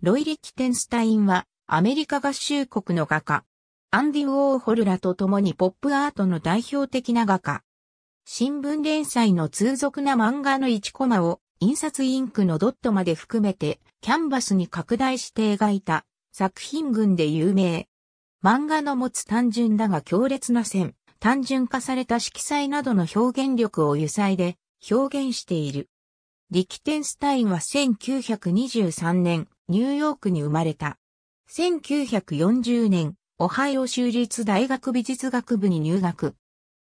ロイ・リッチテンスタインはアメリカ合衆国の画家。アンディ・ウォーホルらと共にポップアートの代表的な画家。新聞連載の通俗な漫画の1コマを印刷インクのドットまで含めてキャンバスに拡大して描いた作品群で有名。漫画の持つ単純だが強烈な線、単純化された色彩などの表現力を油彩で表現している。リキテンスタインは1923年、ニューヨークに生まれた。1940年、オハイオ州立大学美術学部に入学。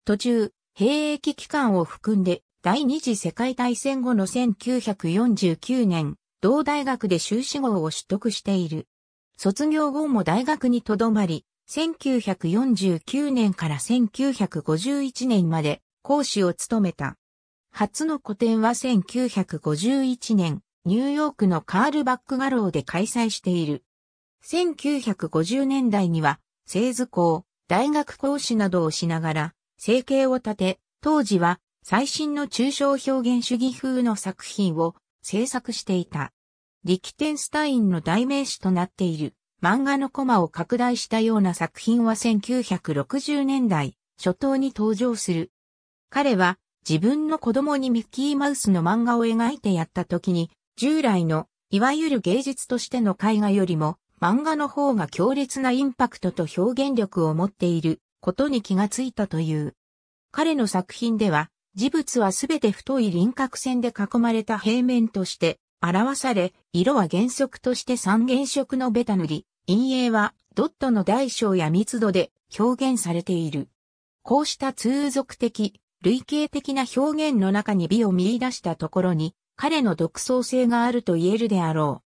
途中、兵役期間を含んで、第二次世界大戦後の1949年、同大学で修士号を取得している。卒業後も大学に留まり、1949年から1951年まで講師を務めた。初の個展は1951年、ニューヨークのカールバックガローで開催している。1950年代には、製図工、大学講師などをしながら、生計を立て、当時は最新の抽象表現主義風の作品を制作していた。リキテンスタインの代名詞となっている漫画のコマを拡大したような作品は1960年代初頭に登場する。彼は自分の子供にミッキーマウスの漫画を描いてやった時に従来の、いわゆる芸術としての絵画よりも、漫画の方が強烈なインパクトと表現力を持っていることに気がついたという。彼の作品では、事物はすべて太い輪郭線で囲まれた平面として表され、色は原則として三原色のベタ塗り、陰影はドットの大小や密度で表現されている。こうした通俗的、類型的な表現の中に美を見出したところに、彼の独創性があると言えるであろ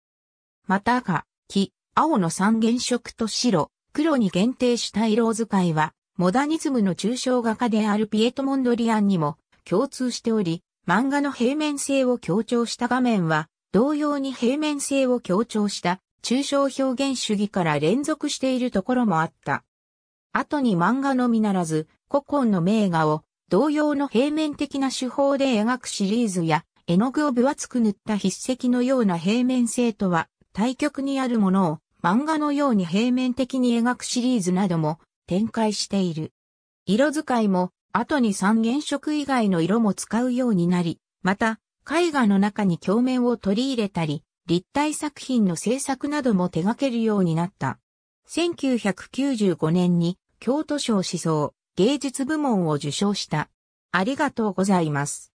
う。また赤、黄、青の三原色と白、黒に限定した色使いは、モダニズムの抽象画家であるピエト・モンドリアンにも共通しており、漫画の平面性を強調した画面は、同様に平面性を強調した抽象表現主義から連続しているところもあった。後に漫画のみならず、古今の名画を同様の平面的な手法で描くシリーズや、絵の具を分厚く塗った筆跡のような平面性とは、対極にあるものを漫画のように平面的に描くシリーズなども展開している。色使いも後に三原色以外の色も使うようになり、また絵画の中に鏡面を取り入れたり、立体作品の制作なども手掛けるようになった。1995年に京都賞思想芸術部門を受賞した。ありがとうございます。